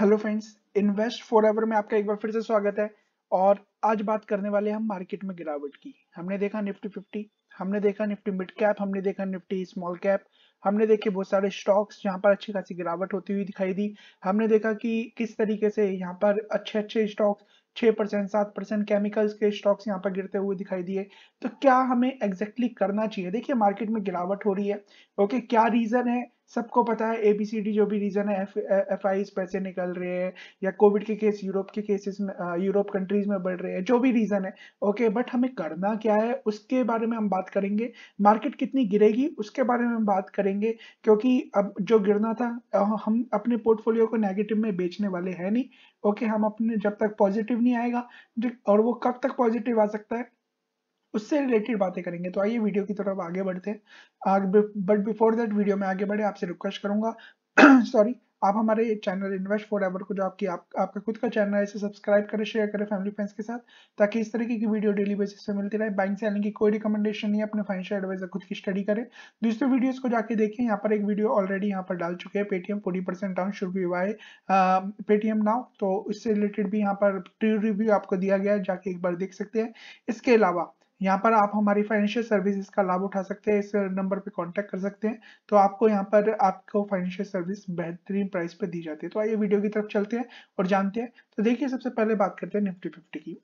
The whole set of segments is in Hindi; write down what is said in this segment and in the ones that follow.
hello friends invest for ever में आपका एक बार फिर से स्वागत है और आज बात करने वाले हम मार्केट में गिरावट की हमने देखा निफ्टी फिफ्टी हमने देखा निफ्टी मिड कैप हमने देखा निफ्टी स्मॉल कैप हमने देखे बहुत सारे स्टॉक्स जहां पर अच्छी खासी गिरावट होती हुई दिखाई दी हमने देखा कि किस तरीके से यहाँ पर अच्छे अच्छे स्टॉक्स छह परसेंट सात परसेंट केमिकल्स के स्टॉक्स यहाँ पर गिरते हुए दिखाई दिए तो क्या हमें एग्जैक्टली exactly करना चाहिए देखिए मार्केट में गिरावट हो रही है ओके क्या रीज़न है सबको पता है ए बी सी डी जो भी रीजन है एफ आई पैसे निकल रहे हैं या कोविड के केस यूरोप के केसेस में यूरोप कंट्रीज में बढ़ रहे हैं जो भी रीजन है ओके okay, बट हमें करना क्या है उसके बारे में हम बात करेंगे मार्केट कितनी गिरेगी उसके बारे में हम बात करेंगे क्योंकि अब जो गिरना था हम अपने पोर्टफोलियो को नेगेटिव में बेचने वाले हैं नहीं ओके okay, हम अपने जब तक पॉजिटिव नहीं आएगा और वो कब तक पॉजिटिव आ सकता है उससे रिलेटेड बातें करेंगे तो आइए वीडियो की तरफ आगे बढ़ते बट बिफोर दैट वीडियो में आगे बढ़े आपसे रिक्वेस्ट करूंगा सॉरी आप हमारे चैनल इन्वेस्ट फॉर एवर को जो आपकी आप, आपका खुद का चैनल है इसे सब्सक्राइब करें शेयर करें फैमिली फ्रेंड्स के साथ ताकि इस तरीके की वीडियो डेली बेसिस पे मिलती रहे बैंक से आने की कोई रिकमेंडेशन नहीं अपने फाइनेंशियल एडवाइजर खुद की स्टडी करें दूसरे वीडियोस को जाके देखें यहाँ पर एक वीडियो ऑलरेडी यहाँ पर डाल चुके हैं Paytm forty percent down should be why Paytm now तो इससे रिलेटेड भी यहाँ पर रिव्यू आपको दिया गया है जाके एक बार देख सकते हैं इसके अलावा यहाँ पर आप हमारी फाइनेंशियल सर्विसेज का लाभ उठा सकते हैं इस नंबर पे कांटेक्ट कर सकते हैं तो आपको यहाँ पर आपको फाइनेंशियल सर्विस बेहतरीन प्राइस पे दी जाती है तो आइए वीडियो की तरफ चलते हैं और जानते हैं तो देखिए सबसे पहले बात करते हैं निफ्टी फिफ्टी की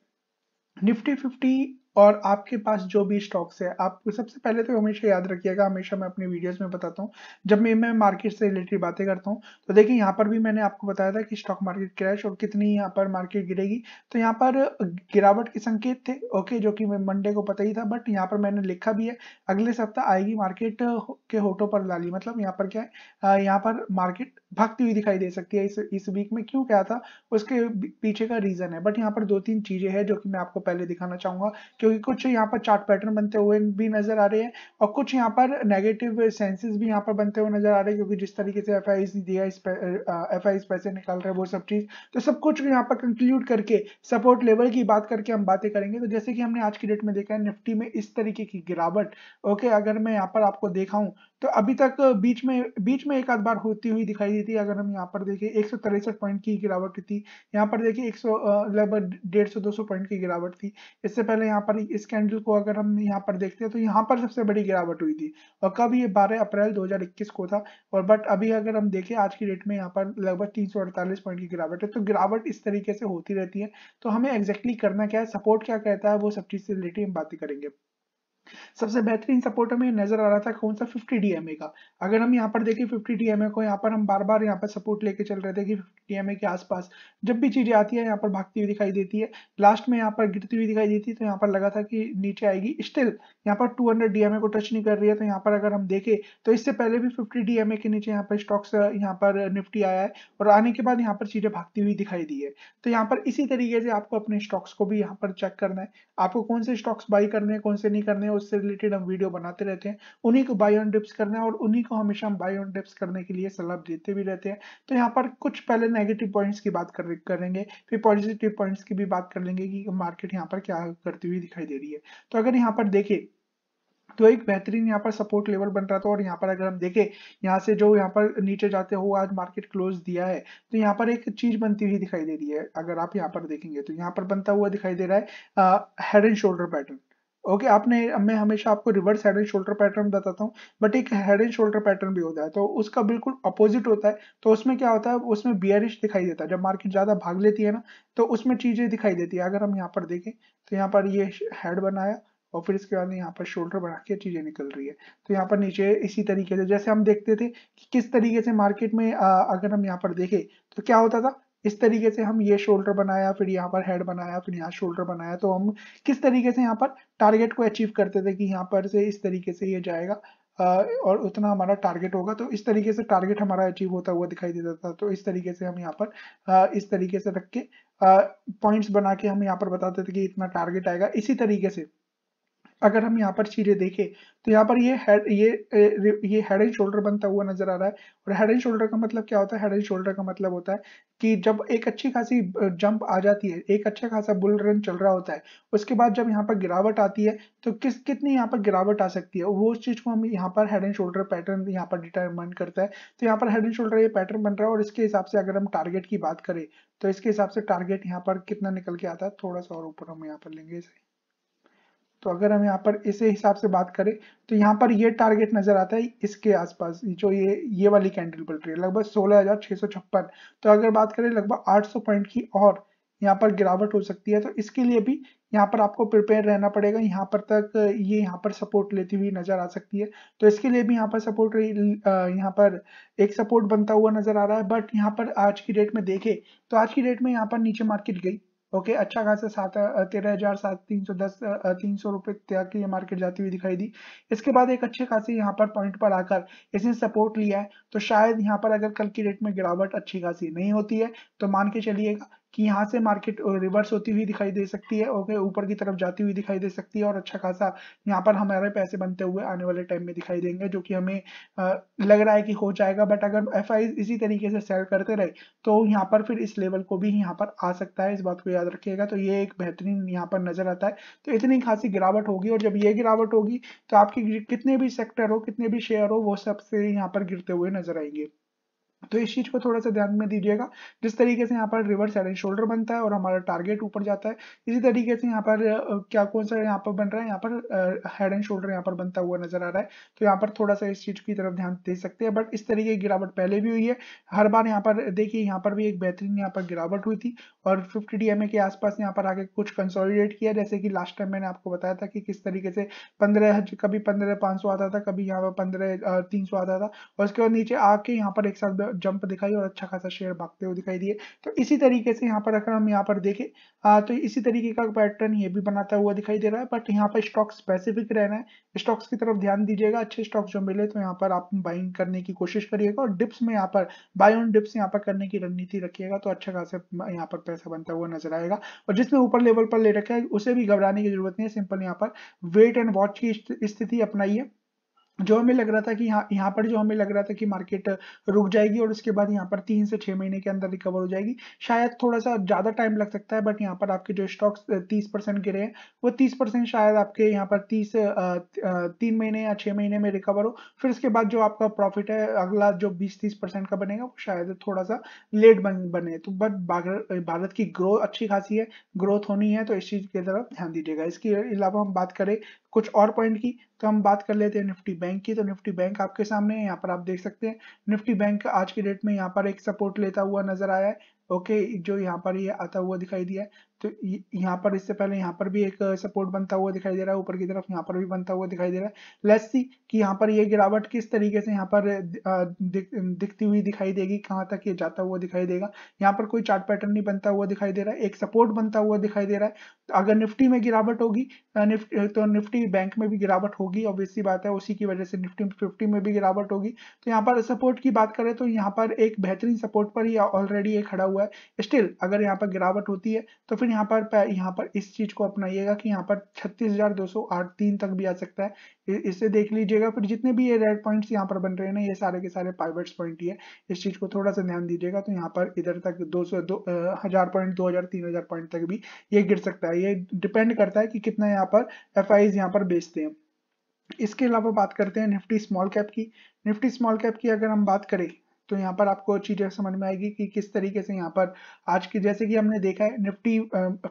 निफ्टी फिफ्टी और आपके पास जो भी स्टॉक्स है आप सबसे पहले तो हमेशा याद रखिएगा हमेशा मैं अपने वीडियोस में बताता हूँ जब भी मैं मार्केट से रिलेटेड बातें करता हूँ तो देखिए यहाँ पर भी मैंने आपको बताया था कि स्टॉक मार्केट क्रैश और कितनी यहाँ पर मार्केट गिरेगी तो यहाँ पर गिरावट के संकेत थे ओके जो कि मंडे को पता ही था बट यहाँ पर मैंने लिखा भी है अगले सप्ताह आएगी मार्केट के होटो पर लाली मतलब यहाँ पर क्या है यहाँ पर मार्केट भागती हुई दिखाई दे सकती है इस इस वीक में क्यों क्या था उसके पीछे का रीजन है बट यहाँ पर दो तीन चीजें हैं जो कि मैं आपको पहले दिखाना चाहूंगा कि क्योंकि कुछ यहाँ पर चार्ट पैटर्न बनते हुए भी नजर आ रहे हैं और कुछ यहाँ पर नेगेटिव सेंसेस भी यहाँ पर बनते हुए नजर आ रहे हैं क्योंकि जिस तरीके से एफ आई दिया एफ आई पैसे निकाल रहे हैं वो सब चीज तो सब कुछ यहाँ पर कंक्लूड करके सपोर्ट लेवल की बात करके हम बातें करेंगे तो जैसे कि हमने आज की डेट में देखा है निफ्टी में इस तरीके की गिरावट ओके अगर मैं यहाँ पर आपको देखाऊँ तो अभी तक बीच में बीच में एक आध बार होती हुई दिखाई दी है अगर हम यहाँ पर देखें एक पॉइंट की गिरावट थी यहाँ पर देखिए एक लगभग डेढ़ सौ दो सौ पॉइंट की गिरावट थी इससे पहले यहाँ पर इस कैंडल को अगर हम यहाँ पर देखते हैं तो यहाँ पर सबसे बड़ी गिरावट हुई थी और कब ये 12 अप्रैल 2021 को था और बट अभी अगर हम देखें आज की डेट में यहाँ पर लगभग तीन पॉइंट की गिरावट है तो गिरावट इस तरीके से होती रहती है तो हमें एग्जैक्टली करना क्या है सपोर्ट क्या कहता है वो सब चीज़ से रिलेटेड हम बातें करेंगे सबसे बेहतरीन सपोर्ट हमें नजर आ रहा था कौन सा 50 डीएमए का अगर हम यहाँ पर देखें 50 डीएमए को यहाँ पर हम बार बार यहाँ पर सपोर्ट लेके चल रहे थे कि 50 डीएमए के आसपास जब भी चीजें आती है यहाँ पर भागती हुई दिखाई देती है लास्ट में यहाँ पर गिरती हुई दिखाई देती है तो यहाँ पर लगा था कि नीचे आएगी स्टिल यहाँ पर टू हंड्रेड को टच नहीं कर रही है तो यहाँ पर अगर हम देखें तो इससे पहले भी फिफ्टी डीएमए के नीचे यहाँ पर स्टॉक्स यहाँ पर निफ्टी आया है और आने के बाद यहाँ पर चीजें भागती हुई दिखाई दी है तो यहाँ पर इसी तरीके से आपको अपने स्टॉक्स को भी यहाँ पर चेक करना है आपको कौन से स्टॉक्स बाई करने हैं कौन से नहीं करने उससे रिलेटेड हम वीडियो बनाते रहते हैं उन्हीं को बाई ऑन डिप्स करना है और उन्हीं को हमेशा हम बाई ऑन डिप्स करने के लिए सलाह देते भी रहते हैं तो यहाँ पर कुछ पहले नेगेटिव पॉइंट्स की बात करेंगे फिर पॉजिटिव पॉइंट्स की भी बात कर लेंगे कि मार्केट यहाँ पर क्या करती हुई दिखाई दे रही है तो अगर यहाँ पर देखें तो एक बेहतरीन यहाँ पर सपोर्ट लेवल बन रहा था और यहाँ पर अगर हम देखें यहाँ से जो यहाँ पर नीचे जाते हो आज मार्केट क्लोज दिया है तो यहाँ पर एक चीज बनती हुई दिखाई दे रही है अगर आप यहाँ पर देखेंगे तो यहाँ पर बनता हुआ दिखाई दे रहा है head and shoulder pattern okay आपने मैं हमेशा आपको reverse head and shoulder pattern बताता हूँ बट एक हेड एंड शोल्डर पैटर्न भी होता है तो उसका बिल्कुल अपोजिट होता है तो उसमें क्या होता है उसमें बियरिश दिखाई देता है जब मार्केट ज़्यादा भाग लेती है ना तो उसमें चीज़ें दिखाई देती है अगर हम यहाँ पर देखें तो यहाँ पर ये हेड बनाया और फिर इसके बाद यहाँ पर शोल्डर बना के चीज़ें निकल रही है तो यहाँ पर नीचे इसी तरीके से जैसे हम देखते थे कि किस तरीके से मार्केट में अगर हम यहाँ पर देखें तो क्या होता था इस तरीके से हम ये शोल्डर बनाया फिर यहाँ पर हेड बनाया फिर यहाँ शोल्डर बनाया तो हम किस तरीके से यहाँ पर टारगेट को अचीव करते थे कि यहाँ पर से इस तरीके से ये जाएगा और उतना हमारा टारगेट होगा तो इस तरीके से टारगेट हमारा अचीव होता हुआ दिखाई देता था तो इस तरीके से हम यहाँ पर इस तरीके से रख के पॉइंट्स बना के हम यहाँ पर बताते थे कि इतना टारगेट आएगा इसी तरीके से अगर हम यहाँ पर चीजें देखें तो यहाँ पर ये हेड ये ये हेड एंड शोल्डर बनता हुआ नजर आ रहा है और हेड एंड शोल्डर का मतलब क्या होता है हेड एंड शोल्डर का मतलब होता है कि जब एक अच्छी खासी जंप आ जाती है एक अच्छा खासा बुल रन चल रहा होता है उसके बाद जब यहाँ पर गिरावट आती है तो किस कितनी यहाँ पर गिरावट आ सकती है वो उस चीज को हम यहाँ पर हेड एंड शोल्डर पैटर्न यहाँ पर डिटर्मन करता है तो यहाँ पर हेड एंड शोल्डर ये पैटर्न बन रहा है और इसके हिसाब से अगर हम टारगेट की बात करें तो इसके हिसाब से टारगेट यहाँ पर कितना निकल के आता है थोड़ा सा और ऊपर हम यहाँ पर लेंगे इसे तो अगर हम यहाँ पर इसे हिसाब से बात करें तो यहाँ पर ये टारगेट नजर आता है इसके आसपास जो ये ये वाली कैंडल बल रही है लगभग सोलह हजार छह सौ छप्पन तो अगर बात करें लगभग आठ सौ पॉइंट की और यहाँ पर गिरावट हो सकती है तो इसके लिए भी यहाँ पर आपको प्रिपेयर रहना पड़ेगा यहाँ पर तक ये यहाँ पर सपोर्ट लेती हुई नजर आ सकती है तो इसके लिए भी यहाँ पर सपोर्ट यहाँ पर एक सपोर्ट बनता हुआ नजर आ रहा है बट यहाँ पर आज की डेट में देखे तो आज की डेट में यहाँ पर नीचे मार्केट गई ओके अच्छा खासा सात तेरह हजार सात तीन सौ दस तीन सौ रुपए तक ये मार्केट जाती हुई दिखाई दी इसके बाद एक अच्छे खासी यहाँ पर पॉइंट पर आकर इसने सपोर्ट लिया है तो शायद यहाँ पर अगर कल की रेट में गिरावट अच्छी खासी नहीं होती है तो मान के चलिएगा कि यहाँ से मार्केट रिवर्स uh, होती हुई दिखाई दे सकती है ओके ऊपर की तरफ जाती हुई दिखाई दे सकती है और अच्छा खासा यहाँ पर हमारे पैसे बनते हुए आने वाले टाइम में दिखाई देंगे जो कि हमें uh, लग रहा है कि हो जाएगा बट अगर एफ इसी तरीके से सेल करते रहे तो यहाँ पर फिर इस लेवल को भी यहाँ पर आ सकता है इस बात को याद रखिएगा तो ये एक बेहतरीन यहाँ पर नजर आता है तो इतनी खासी गिरावट होगी और जब ये गिरावट होगी तो आपकी कितने भी सेक्टर हो कितने भी शेयर हो वो सबसे यहाँ पर गिरते हुए नजर आएंगे तो इस चीज को थोड़ा सा ध्यान में दीजिएगा जिस तरीके से यहाँ पर रिवर्स हेड एंड शोल्डर बनता है और हमारा टारगेट ऊपर जाता है इसी तरीके से यहाँ पर क्या कौन सा यहाँ पर बन रहा है यहाँ पर हेड एंड शोल्डर यहाँ पर बनता हुआ नजर आ रहा है तो यहाँ पर थोड़ा सा इस चीज की तरफ ध्यान दे सकते हैं बट इस तरीके की गिरावट पहले भी हुई है हर बार यहाँ पर देखिए यहाँ पर भी एक बेहतरीन यहाँ पर गिरावट हुई थी और फिफ्टी डी के आसपास यहाँ पर आगे कुछ कंसोलिडेट किया जैसे कि लास्ट टाइम मैंने आपको बताया था कि किस तरीके से पंद्रह कभी पंद्रह पाँच आता था कभी यहाँ पर पंद्रह तीन आता था और उसके बाद नीचे आके यहाँ पर एक साथ जंप मतलब दिखाई और अच्छा खासा शेयर भागते हुए दिखाई दिए तो इसी तरीके से यहाँ पर अगर हम यहाँ पर देखें तो इसी तरीके का पैटर्न ये भी बनाता हुआ दिखाई दे रहा है बट यहाँ पर स्टॉक स्पेसिफिक रहना है स्टॉक्स की तरफ ध्यान दीजिएगा अच्छे स्टॉक्स जो मिले तो यहाँ पर आप बाइंग करने की कोशिश करिएगा और डिप्स में यहाँ पर बाय ऑन डिप्स यहाँ पर करने की रणनीति रखिएगा तो अच्छा खासा यहाँ पर पैसा बनता हुआ नजर आएगा और जिसने ऊपर लेवल पर ले रखा है उसे भी घबराने की जरूरत नहीं है सिंपल यहाँ पर वेट एंड वॉच की स्थिति अपनाइए जो हमें लग रहा था कि यहाँ यहाँ पर जो हमें लग रहा था कि मार्केट रुक जाएगी और उसके बाद यहाँ पर तीन से छह महीने के अंदर रिकवर हो जाएगी शायद थोड़ा सा ज्यादा टाइम लग सकता है बट यहाँ पर आपके जो स्टॉक्स तीस परसेंट गिरे हैं वो तीस परसेंट शायद आपके यहाँ पर तीस तीन महीने या छह महीने में रिकवर हो फिर उसके बाद जो आपका प्रॉफिट है अगला जो बीस तीस परसेंट का बनेगा वो शायद थोड़ा सा लेट बन, बने तो बट भारत की ग्रोथ अच्छी खासी है ग्रोथ होनी है तो इस चीज की तरफ ध्यान दीजिएगा इसके अलावा हम बात करें कुछ और पॉइंट की तो हम बात कर लेते हैं निफ्टी बैंक की तो निफ्टी बैंक आपके सामने यहाँ पर आप देख सकते हैं निफ्टी बैंक आज के डेट में यहाँ पर एक सपोर्ट लेता हुआ नजर आया है ओके जो यहाँ पर ये यह आता हुआ दिखाई दिया है तो यहाँ पर इससे पहले यहाँ पर भी एक सपोर्ट बनता हुआ दिखाई दे रहा है ऊपर की तरफ यहाँ पर भी बनता हुआ दिखाई दे रहा है लेट्स सी कि यहाँ पर ये गिरावट किस तरीके से यहाँ पर दिखती हुई दिखाई देगी कहाँ तक ये जाता हुआ दिखाई देगा यहाँ पर कोई चार्ट पैटर्न नहीं बनता हुआ दिखाई दे रहा है एक सपोर्ट बनता हुआ दिखाई दे रहा है अगर निफ्टी में गिरावट होगी तो निफ्टी बैंक में भी गिरावट होगी ऑब्वियसली बात है उसी की वजह से निफ्टी फिफ्टी में भी गिरावट होगी तो यहाँ पर सपोर्ट की बात करें तो यहाँ पर एक बेहतरीन सपोर्ट पर ही ऑलरेडी ये खड़ा हुआ है स्टिल अगर यहाँ पर गिरावट होती है तो फिर फिर यहाँ पर यहाँ पर इस चीज को अपनाइएगा कि यहाँ पर छत्तीस हजार दो सौ आठ तीन तक भी आ सकता है इसे देख लीजिएगा फिर जितने भी ये रेड पॉइंट्स यहाँ पर बन रहे हैं ना ये सारे के सारे पाइवेट्स पॉइंट ही है इस चीज को थोड़ा सा ध्यान दीजिएगा तो यहाँ पर इधर तक दो सौ हजार पॉइंट दो हजार पॉइंट तक भी ये गिर सकता है ये डिपेंड करता है कि कितना यहाँ पर एफ आई पर बेचते हैं इसके अलावा बात करते हैं निफ्टी स्मॉल कैप की निफ्टी स्मॉल कैप की अगर हम बात करें तो यहाँ पर आपको चीज़ें समझ में आएगी कि किस तरीके से यहाँ पर आज की जैसे कि हमने देखा है निफ्टी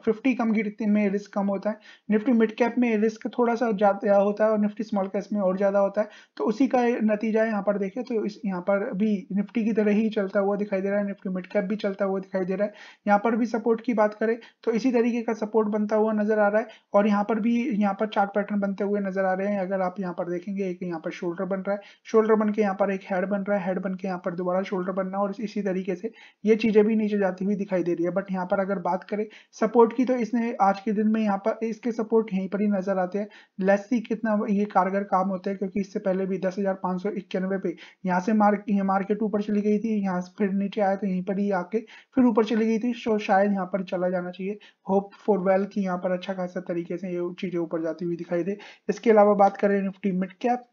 फिफ्टी कम गिरते में रिस्क कम होता है निफ्टी मिड कैप में रिस्क थोड़ा सा ज़्यादा होता है और निफ्टी स्मॉल कैप में और ज़्यादा होता है तो उसी का नतीजा यहाँ पर देखे तो इस यहाँ पर भी निफ्टी की तरह ही चलता हुआ दिखाई दे रहा है निफ्टी मिड कैप भी चलता हुआ दिखाई दे रहा है यहाँ पर भी सपोर्ट की बात करें तो इसी तरीके का सपोर्ट बनता हुआ नजर आ रहा है और यहाँ पर भी यहाँ पर चार्ट पैटर्न बनते हुए नजर आ रहे हैं अगर आप यहाँ पर देखेंगे एक यहाँ पर शोल्डर बन रहा है शोल्डर बन के यहाँ पर एक हेड बन रहा है हेड बन के यहाँ पर दोबारा शोल्डर बनना और इसी तरीके से ये चीजें भी नीचे जाती हुई दिखाई दे रही है बट यहाँ पर अगर बात करें सपोर्ट की तो इसने आज के दिन में यहाँ पर इसके सपोर्ट यहीं पर ही नजर आते हैं लेसी कितना ये कारगर काम होता है क्योंकि इससे पहले भी दस पे यहाँ से मार्क मार्केट ऊपर चली गई थी यहाँ फिर नीचे आया तो यहीं पर ही आके फिर ऊपर चली गई थी सो तो शायद यहाँ पर चला जाना चाहिए होप फॉर वेल की यहाँ पर अच्छा खासा तरीके से ये चीजें ऊपर जाती हुई दिखाई दे इसके अलावा बात करें Nifty mid cap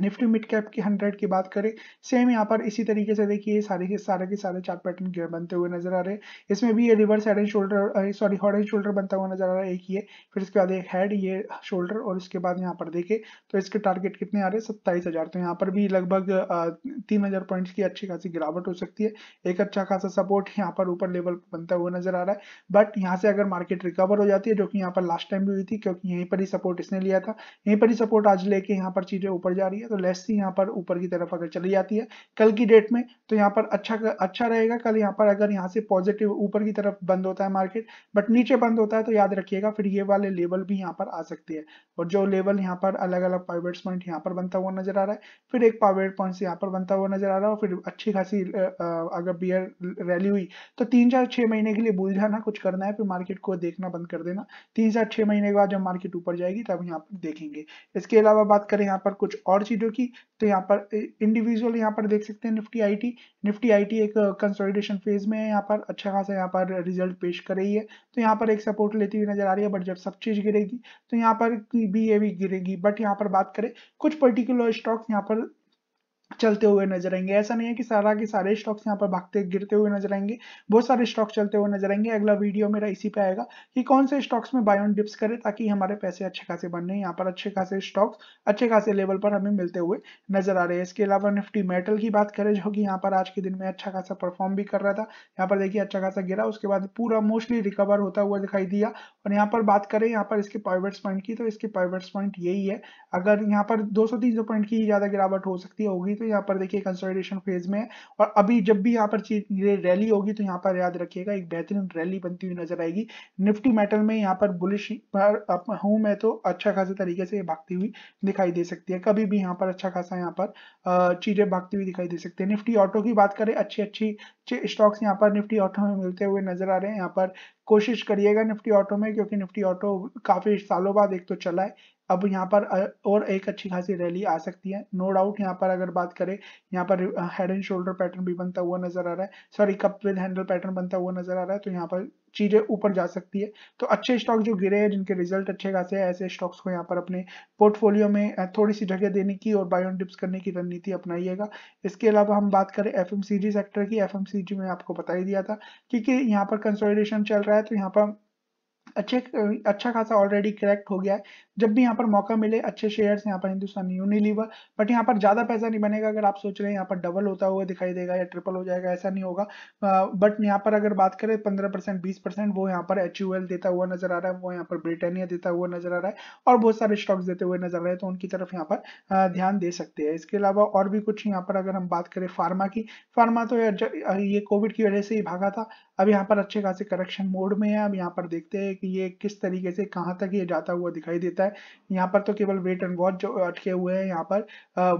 Nifty mid cap की 100 की बात करें सेम यहाँ पर इसी तरीके से देखिए सारे के सारे के सारे चार्ट पैटर्न बनते हुए नजर आ रहे हैं इसमें भी ये reverse head and shoulder sorry head and shoulder बनता हुआ नजर आ रहा है एक ये फिर इसके बाद एक हेड ये शोल्डर और इसके बाद यहाँ पर देखे तो इसके टारगेट कितने आ रहे हैं सत्ताईस हजार तो यहाँ पर भी लगभग तीन हजार पॉइंट्स की अच्छी खासी गिरावट हो सकती है एक अच्छा खासा सपोर्ट यहाँ पर ऊपर लेवल बनता हुआ नजर आ रहा है बट यहाँ से अगर मार्केट रिकवर हो जाती है जो कि यहाँ पर लास्ट टाइम भी हुई थी क्योंकि यहीं पर ही सपोर्ट इसने लिया था यहीं पर ही सपोर्ट आज लेके यहाँ पर चीजें ऊपर जा रही है है तो लेस सी यहाँ पर ऊपर की तरफ अगर चली जाती है कल की डेट में तो यहाँ पर अच्छा अच्छा रहेगा कल यहाँ पर अगर यहाँ से पॉजिटिव ऊपर की तरफ बंद होता है मार्केट बट नीचे बंद होता है तो याद रखिएगा फिर ये वाले लेवल भी यहाँ पर आ सकते हैं और जो लेवल यहाँ पर अलग अलग प्राइवेट पॉइंट यहाँ पर बनता हुआ नजर आ रहा है फिर एक प्राइवेट पॉइंट यहाँ पर बनता हुआ नजर आ रहा है और फिर अच्छी खासी अगर बियर रैली हुई तो तीन चार छह महीने के लिए भूल जाना कुछ करना है फिर मार्केट को देखना बंद कर देना तीन चार छह महीने के बाद जब मार्केट ऊपर जाएगी तब यहाँ पर देखेंगे इसके अलावा बात करें यहाँ पर कुछ और चीज़ों की तो यहाँ पर इंडिविजुअल यहाँ पर देख सकते हैं निफ्टी आईटी निफ्टी आईटी एक कंसोलिडेशन फेज में है यहाँ पर अच्छा खासा यहाँ पर रिजल्ट पेश कर रही है तो यहाँ पर एक सपोर्ट लेती हुई नजर आ रही है बट जब सब चीज़ गिरेगी तो यहाँ पर भी ये भी गिरेगी बट यहाँ पर बात करें कुछ पर्टिकुलर स्टॉक्स यहाँ पर चलते हुए नजर आएंगे ऐसा नहीं है कि सारा के सारे स्टॉक्स यहाँ पर भागते गिरते हुए नजर आएंगे बहुत सारे स्टॉक्स चलते हुए नजर आएंगे अगला वीडियो मेरा इसी पे आएगा कि कौन से स्टॉक्स में बाय ऑन डिप्स करें ताकि हमारे पैसे अच्छे खासे बनने यहाँ पर अच्छे खासे स्टॉक्स अच्छे खासे लेवल पर हमें मिलते हुए नजर आ रहे हैं इसके अलावा निफ्टी मेटल की बात करें जो कि यहाँ पर आज के दिन में अच्छा खासा परफॉर्म भी कर रहा था यहाँ पर देखिए अच्छा खासा गिरा उसके बाद पूरा मोस्टली रिकवर होता हुआ दिखाई दिया और यहाँ पर बात करें यहाँ पर इसके प्राइवेट पॉइंट की तो इसके प्राइवेट पॉइंट यही है अगर यहाँ पर दो सौ पॉइंट की ज्यादा गिरावट हो सकती होगी तो पे यहाँ पर देखिए कंसोलिडेशन फेज में और अभी जब भी यहाँ पर ये रैली होगी तो यहाँ पर याद रखिएगा एक बेहतरीन रैली बनती हुई नजर आएगी निफ्टी मेटल में यहाँ पर बुलिश पर हूँ मैं तो अच्छा खासा तरीके से भागती हुई दिखाई दे सकती है कभी भी यहाँ पर अच्छा खासा यहाँ पर चीजें भागती हुई दिखाई दे सकती है निफ्टी ऑटो की बात करें अच्छी अच्छी स्टॉक्स यहाँ पर निफ्टी ऑटो में मिलते हुए नजर आ रहे हैं यहाँ पर कोशिश करिएगा निफ्टी ऑटो में क्योंकि निफ्टी ऑटो काफी सालों बाद एक तो चला है अब यहाँ पर और एक अच्छी खासी रैली आ सकती है नो डाउट यहाँ पर अगर बात करें यहाँ पर हेड एंड शोल्डर पैटर्न भी बनता हुआ नजर आ रहा है sorry cup with handle pattern बनता हुआ नजर आ रहा है तो यहाँ पर चीजें ऊपर जा सकती है तो अच्छे स्टॉक जो गिरे हैं जिनके रिजल्ट अच्छे खासे हैं ऐसे स्टॉक्स को यहाँ पर अपने पोर्टफोलियो में थोड़ी सी जगह देने की और बायोन डिप्स करने की रणनीति अपनाइएगा इसके अलावा हम बात करें एफ सेक्टर की एफ में आपको बता ही दिया था क्योंकि यहाँ पर कंसोलिडेशन चल रहा है तो यहाँ पर अच्छे अच्छा खासा ऑलरेडी करेक्ट हो गया है जब भी यहाँ पर मौका मिले अच्छे शेयर्स यहाँ पर हिंदुस्तान यूनिलीवर बट यहाँ पर ज्यादा पैसा नहीं बनेगा अगर आप सोच रहे हैं यहाँ पर डबल होता हुआ दिखाई देगा या ट्रिपल हो जाएगा ऐसा नहीं होगा बट यहाँ पर अगर बात करें पंद्रह परसेंट बीस परसेंट वो यहाँ पर एच देता हुआ नजर आ रहा है वो यहाँ पर ब्रिटेनिया देता हुआ नजर आ रहा है और बहुत सारे स्टॉक्स देते हुए नजर आ रहे हैं तो उनकी तरफ यहाँ पर ध्यान दे सकते हैं इसके अलावा और भी कुछ यहाँ पर अगर हम बात करें फार्मा की फार्मा तो ये कोविड की वजह से ही भागा था अब यहाँ पर अच्छे खासे करेक्शन मोड में है अब यहाँ पर देखते हैं कि ये किस तरीके से कहाँ तक ये जाता हुआ दिखाई देता है यहाँ पर तो केवल वेट एंड वॉच जो अटके हुए हैं यहाँ पर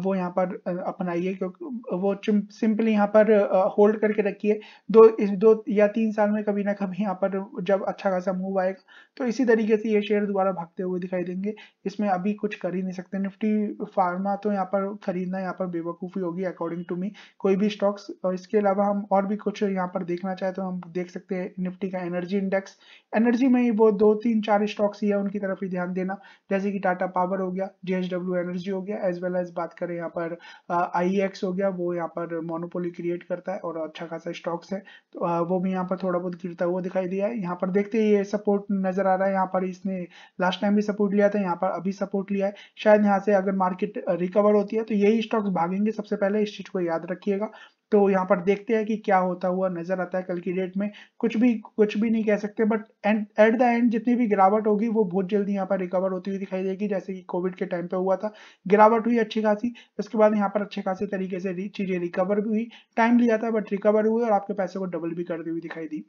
वो यहाँ पर अपनाइए क्योंकि वो सिंपली यहाँ पर होल्ड करके रखिए दो इस दो या तीन साल में कभी ना कभी यहाँ पर जब अच्छा खासा मूव आएगा तो इसी तरीके से ये शेयर दोबारा भागते हुए दिखाई देंगे इसमें अभी कुछ कर ही नहीं सकते निफ्टी फार्मा तो यहाँ पर खरीदना यहाँ पर बेवकूफ़ी होगी अकॉर्डिंग टू मी कोई भी स्टॉक्स और इसके अलावा हम और भी कुछ यहाँ पर देखना चाहे तो हम देख सकते हैं निफ्टी का एनर्जी इंडेक्स एनर्जी में ही वो दो तीन चार स्टॉक्स ही है उनकी तरफ ही ध्यान देना जैसे कि टाटा पावर हो गया जेएसडब्ल्यू एनर्जी हो गया एज वेल एज बात करें यहाँ पर आई e हो गया वो यहाँ पर मोनोपोली क्रिएट करता है और अच्छा खासा स्टॉक्स है तो वो भी यहाँ पर थोड़ा बहुत गिरता हुआ दिखाई दिया है यहाँ पर देखते ही ये सपोर्ट नजर आ रहा है यहाँ पर इसने लास्ट टाइम भी सपोर्ट लिया था यहाँ पर अभी सपोर्ट लिया है शायद यहाँ से अगर मार्केट रिकवर होती है तो यही स्टॉक्स भागेंगे सबसे पहले इस चीज को याद रखिएगा तो यहाँ पर देखते हैं कि क्या होता हुआ नजर आता है कल की डेट में कुछ भी कुछ भी नहीं कह सकते but and at the end जितनी भी गिरावट होगी वो बहुत जल्दी यहाँ पर रिकवर होती हुई दिखाई देगी जैसे कि कोविड के टाइम पे हुआ था गिरावट हुई अच्छी खासी उसके बाद यहाँ पर अच्छे खासे तरीके से चीजें रिकवर भी हुई टाइम लिया था बट रिकवर हुई और आपके पैसे को डबल भी करती हुई दिखाई दी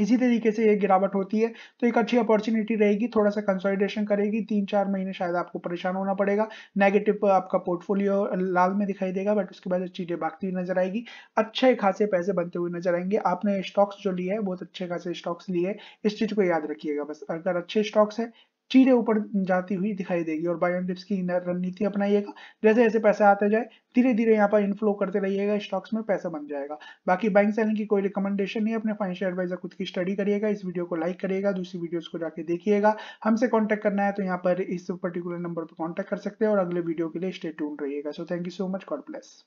इसी तरीके से ये गिरावट होती है तो एक अच्छी अपॉर्चुनिटी रहेगी थोड़ा सा कंसोलिडेशन करेगी तीन चार महीने शायद आपको परेशान होना पड़ेगा नेगेटिव आपका पोर्टफोलियो लाल में दिखाई देगा बट उसके बाद चीजें भागती हुई नजर आएगी अच्छे खासे पैसे बनते हुए नजर आएंगे आपने स्टॉक्स जो लिए है बहुत अच्छे खासे स्टॉक्स लिए है इस चीज को याद रखिएगा बस अगर अच्छे स्टॉक्स है चीजें ऊपर जाती हुई दिखाई देगी और बायोन की रणनीति अपनाइएगा जैसे जैसे पैसा आता जाए धीरे धीरे यहाँ पर इनफ्लो करते रहिएगा स्टॉक्स में पैसा बन जाएगा बाकी बैंक सेलिंग की कोई रिकमेंडेशन नहीं अपने फाइनेंशियल एडवाइजर खुद की स्टडी करिएगा इस वीडियो को लाइक करिएगा दूसरी वीडियोस को जाके देखिएगा हमसे कॉन्टैक्ट करना है तो यहाँ पर इस पर्टिकुलर नंबर पर कॉन्टैक्ट कर सकते हैं और अगले वीडियो के लिए स्टेट टून रहिएगा so thank you so much god bless